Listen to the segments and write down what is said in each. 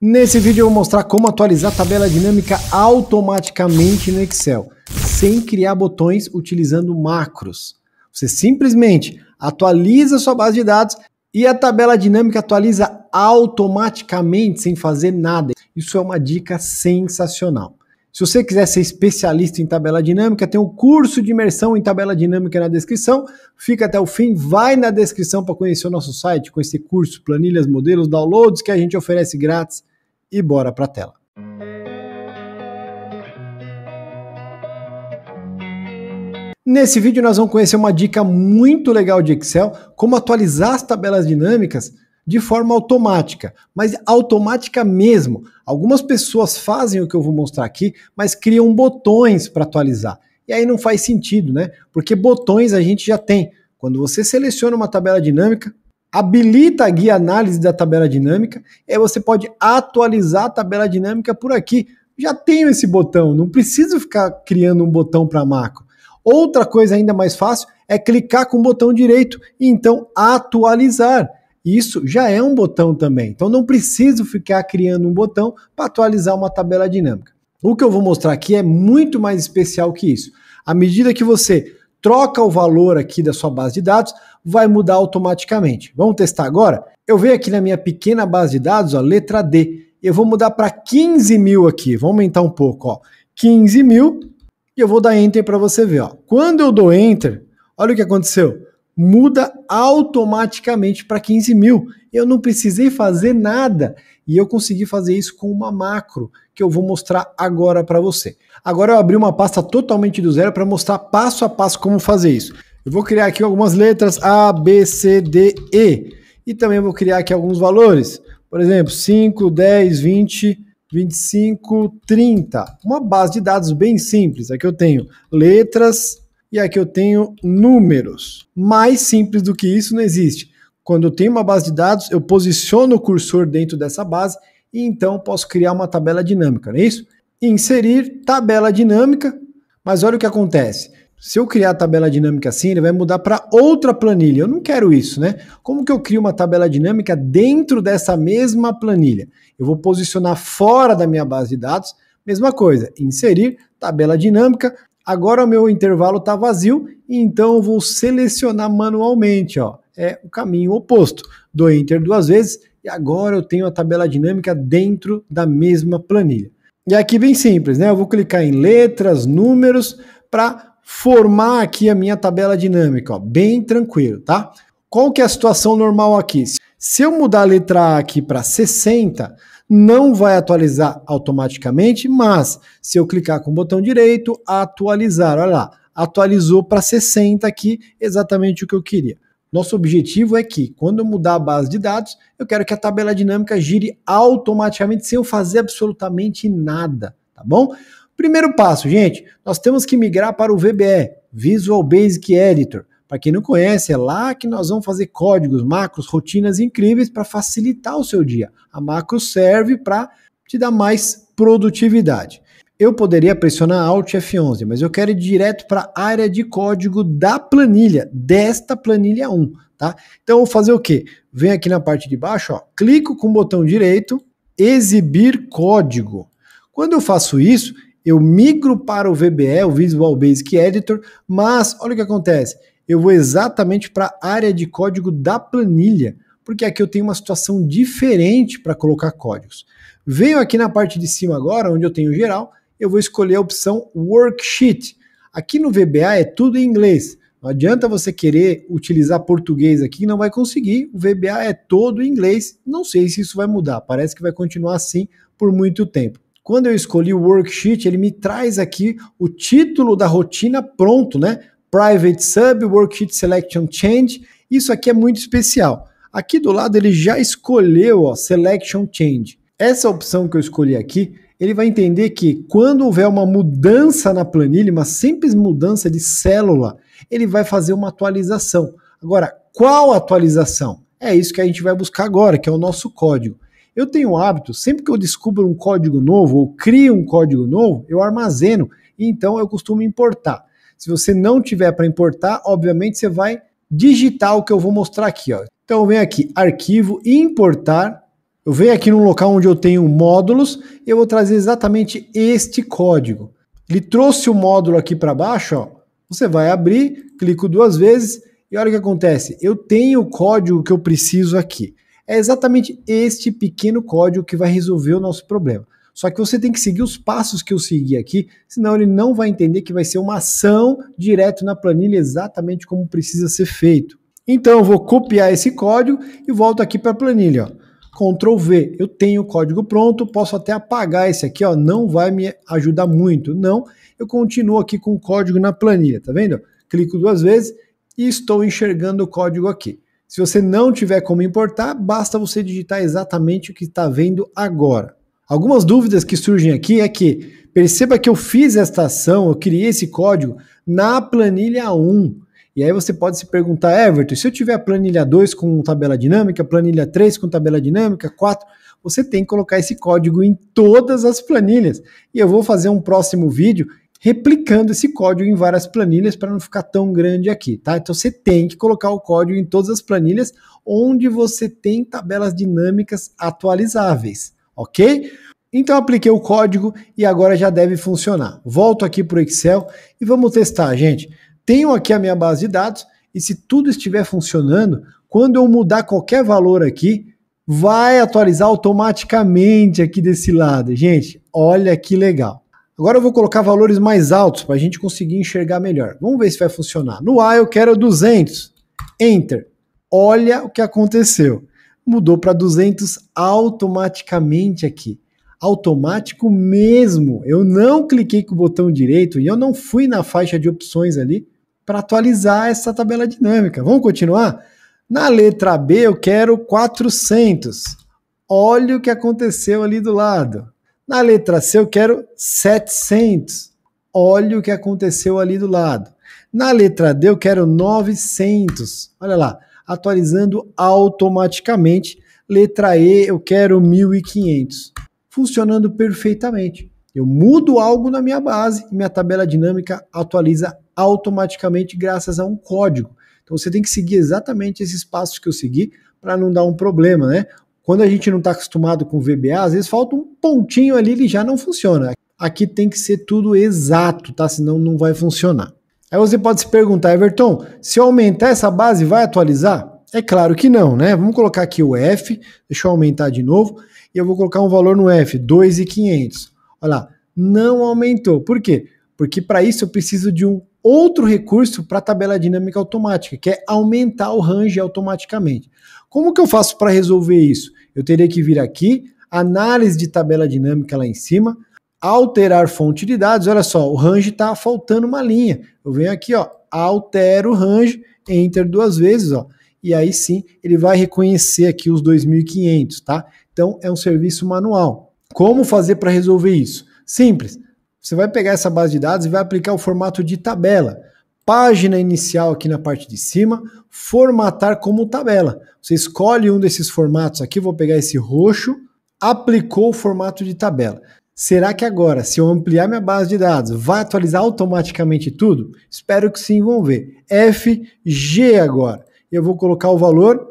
Nesse vídeo eu vou mostrar como atualizar a tabela dinâmica automaticamente no Excel, sem criar botões utilizando macros. Você simplesmente atualiza sua base de dados e a tabela dinâmica atualiza automaticamente sem fazer nada. Isso é uma dica sensacional. Se você quiser ser especialista em tabela dinâmica, tem um curso de imersão em tabela dinâmica na descrição. Fica até o fim, vai na descrição para conhecer o nosso site, conhecer curso, planilhas, modelos, downloads que a gente oferece grátis e bora para a tela. Nesse vídeo nós vamos conhecer uma dica muito legal de Excel, como atualizar as tabelas dinâmicas de forma automática, mas automática mesmo. Algumas pessoas fazem o que eu vou mostrar aqui, mas criam botões para atualizar. E aí não faz sentido, né? Porque botões a gente já tem. Quando você seleciona uma tabela dinâmica, habilita a guia análise da tabela dinâmica, e aí você pode atualizar a tabela dinâmica por aqui. Já tenho esse botão, não preciso ficar criando um botão para macro. Outra coisa ainda mais fácil é clicar com o botão direito e então atualizar. Isso já é um botão também. Então não preciso ficar criando um botão para atualizar uma tabela dinâmica. O que eu vou mostrar aqui é muito mais especial que isso. À medida que você troca o valor aqui da sua base de dados, vai mudar automaticamente. Vamos testar agora? Eu venho aqui na minha pequena base de dados, a letra D. Eu vou mudar para 15 mil aqui, vou aumentar um pouco, ó. 15 mil e eu vou dar Enter para você ver. Ó. Quando eu dou Enter, olha o que aconteceu muda automaticamente para 15 mil. Eu não precisei fazer nada e eu consegui fazer isso com uma macro que eu vou mostrar agora para você. Agora eu abri uma pasta totalmente do zero para mostrar passo a passo como fazer isso. Eu vou criar aqui algumas letras A, B, C, D, E e também vou criar aqui alguns valores. Por exemplo, 5, 10, 20, 25, 30. Uma base de dados bem simples. Aqui eu tenho letras, e aqui eu tenho números. Mais simples do que isso não existe. Quando eu tenho uma base de dados, eu posiciono o cursor dentro dessa base e então posso criar uma tabela dinâmica, não é isso? Inserir tabela dinâmica, mas olha o que acontece. Se eu criar a tabela dinâmica assim, ele vai mudar para outra planilha. Eu não quero isso, né? Como que eu crio uma tabela dinâmica dentro dessa mesma planilha? Eu vou posicionar fora da minha base de dados, mesma coisa, inserir tabela dinâmica, Agora o meu intervalo está vazio, então eu vou selecionar manualmente, ó. É o caminho oposto. Do Enter duas vezes e agora eu tenho a tabela dinâmica dentro da mesma planilha. E aqui bem simples, né? Eu vou clicar em letras, números para formar aqui a minha tabela dinâmica, ó, bem tranquilo, tá? Qual que é a situação normal aqui? Se eu mudar a letra A aqui para 60, não vai atualizar automaticamente, mas se eu clicar com o botão direito, atualizar, olha lá, atualizou para 60 aqui, exatamente o que eu queria. Nosso objetivo é que, quando eu mudar a base de dados, eu quero que a tabela dinâmica gire automaticamente sem eu fazer absolutamente nada, tá bom? Primeiro passo, gente, nós temos que migrar para o VBE, Visual Basic Editor. Para quem não conhece, é lá que nós vamos fazer códigos, macros, rotinas incríveis para facilitar o seu dia. A macro serve para te dar mais produtividade. Eu poderia pressionar Alt F11, mas eu quero ir direto para a área de código da planilha, desta planilha 1, tá? Então eu vou fazer o quê? Venho aqui na parte de baixo, ó, clico com o botão direito, exibir código. Quando eu faço isso, eu migro para o VBE, o Visual Basic Editor, mas olha o que acontece eu vou exatamente para a área de código da planilha, porque aqui eu tenho uma situação diferente para colocar códigos. Venho aqui na parte de cima agora, onde eu tenho geral, eu vou escolher a opção Worksheet. Aqui no VBA é tudo em inglês. Não adianta você querer utilizar português aqui, não vai conseguir. O VBA é todo em inglês. Não sei se isso vai mudar. Parece que vai continuar assim por muito tempo. Quando eu escolhi o worksheet, ele me traz aqui o título da rotina pronto, né? Private Sub, Worksheet Selection Change. Isso aqui é muito especial. Aqui do lado ele já escolheu ó, Selection Change. Essa opção que eu escolhi aqui, ele vai entender que quando houver uma mudança na planilha, uma simples mudança de célula, ele vai fazer uma atualização. Agora, qual atualização? É isso que a gente vai buscar agora, que é o nosso código. Eu tenho o hábito, sempre que eu descubro um código novo ou crio um código novo, eu armazeno, e então eu costumo importar. Se você não tiver para importar, obviamente você vai digitar o que eu vou mostrar aqui. Ó. Então eu venho aqui, arquivo, importar. Eu venho aqui num local onde eu tenho módulos e eu vou trazer exatamente este código. Ele trouxe o módulo aqui para baixo, ó. Você vai abrir, clico duas vezes e olha o que acontece. Eu tenho o código que eu preciso aqui. É exatamente este pequeno código que vai resolver o nosso problema. Só que você tem que seguir os passos que eu segui aqui, senão ele não vai entender que vai ser uma ação direto na planilha exatamente como precisa ser feito. Então eu vou copiar esse código e volto aqui para a planilha. Ctrl V, eu tenho o código pronto, posso até apagar esse aqui, ó, não vai me ajudar muito. Não, eu continuo aqui com o código na planilha, tá vendo? Clico duas vezes e estou enxergando o código aqui. Se você não tiver como importar, basta você digitar exatamente o que está vendo agora. Algumas dúvidas que surgem aqui é que perceba que eu fiz esta ação, eu criei esse código na planilha 1. E aí você pode se perguntar, Everton, se eu tiver a planilha 2 com tabela dinâmica, planilha 3 com tabela dinâmica, 4, você tem que colocar esse código em todas as planilhas. E eu vou fazer um próximo vídeo replicando esse código em várias planilhas para não ficar tão grande aqui, tá? Então você tem que colocar o código em todas as planilhas onde você tem tabelas dinâmicas atualizáveis ok? Então apliquei o código e agora já deve funcionar. Volto aqui para o Excel e vamos testar, gente. Tenho aqui a minha base de dados e se tudo estiver funcionando, quando eu mudar qualquer valor aqui, vai atualizar automaticamente aqui desse lado. Gente, olha que legal. Agora eu vou colocar valores mais altos para a gente conseguir enxergar melhor. Vamos ver se vai funcionar. No A eu quero 200. Enter. Olha o que aconteceu mudou para 200 automaticamente aqui. Automático mesmo. Eu não cliquei com o botão direito e eu não fui na faixa de opções ali para atualizar essa tabela dinâmica. Vamos continuar? Na letra B eu quero 400. Olha o que aconteceu ali do lado. Na letra C eu quero 700. Olha o que aconteceu ali do lado. Na letra D eu quero 900. Olha lá atualizando automaticamente. Letra E, eu quero 1500. Funcionando perfeitamente. Eu mudo algo na minha base e minha tabela dinâmica atualiza automaticamente graças a um código. Então você tem que seguir exatamente esses passos que eu segui para não dar um problema, né? Quando a gente não está acostumado com VBA, às vezes falta um pontinho ali e já não funciona. Aqui tem que ser tudo exato, tá? Senão não vai funcionar. Aí você pode se perguntar, Everton, se eu aumentar essa base, vai atualizar? É claro que não, né? Vamos colocar aqui o F, deixa eu aumentar de novo, e eu vou colocar um valor no F, 2,500. Olha lá, não aumentou. Por quê? Porque para isso eu preciso de um outro recurso para a tabela dinâmica automática, que é aumentar o range automaticamente. Como que eu faço para resolver isso? Eu teria que vir aqui, análise de tabela dinâmica lá em cima, alterar fonte de dados, olha só, o range está faltando uma linha. Eu venho aqui, ó, altero o range, enter duas vezes, ó, e aí sim ele vai reconhecer aqui os 2.500, tá? Então é um serviço manual. Como fazer para resolver isso? Simples. Você vai pegar essa base de dados e vai aplicar o formato de tabela. Página inicial aqui na parte de cima, formatar como tabela. Você escolhe um desses formatos aqui, vou pegar esse roxo, aplicou o formato de tabela. Será que agora, se eu ampliar minha base de dados, vai atualizar automaticamente tudo? Espero que sim, vamos ver. FG agora. Eu vou colocar o valor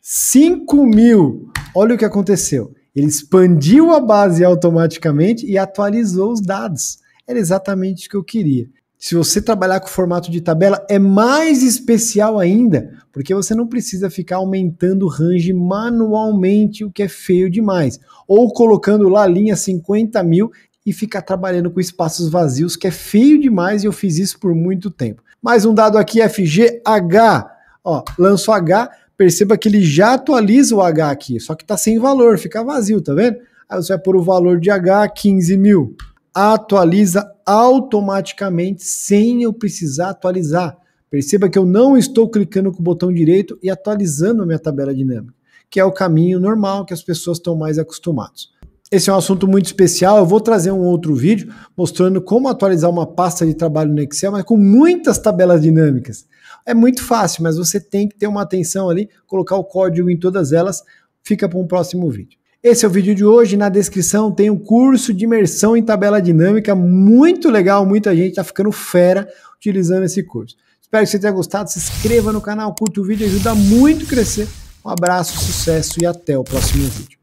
5 mil. Olha o que aconteceu. Ele expandiu a base automaticamente e atualizou os dados. Era exatamente o que eu queria. Se você trabalhar com formato de tabela, é mais especial ainda, porque você não precisa ficar aumentando o range manualmente, o que é feio demais. Ou colocando lá a linha 50 mil e ficar trabalhando com espaços vazios, que é feio demais e eu fiz isso por muito tempo. Mais um dado aqui, FGH. Ó, lanço H, perceba que ele já atualiza o H aqui, só que está sem valor, fica vazio, tá vendo? Aí você vai pôr o valor de H, 15 mil. Atualiza automaticamente sem eu precisar atualizar. Perceba que eu não estou clicando com o botão direito e atualizando a minha tabela dinâmica, que é o caminho normal que as pessoas estão mais acostumadas. Esse é um assunto muito especial. Eu vou trazer um outro vídeo mostrando como atualizar uma pasta de trabalho no Excel, mas com muitas tabelas dinâmicas. É muito fácil, mas você tem que ter uma atenção ali, colocar o código em todas elas. Fica para um próximo vídeo. Esse é o vídeo de hoje. Na descrição tem um curso de imersão em tabela dinâmica muito legal. Muita gente está ficando fera utilizando esse curso. Espero que você tenha gostado. Se inscreva no canal, curta o vídeo, ajuda muito a crescer. Um abraço, sucesso e até o próximo vídeo.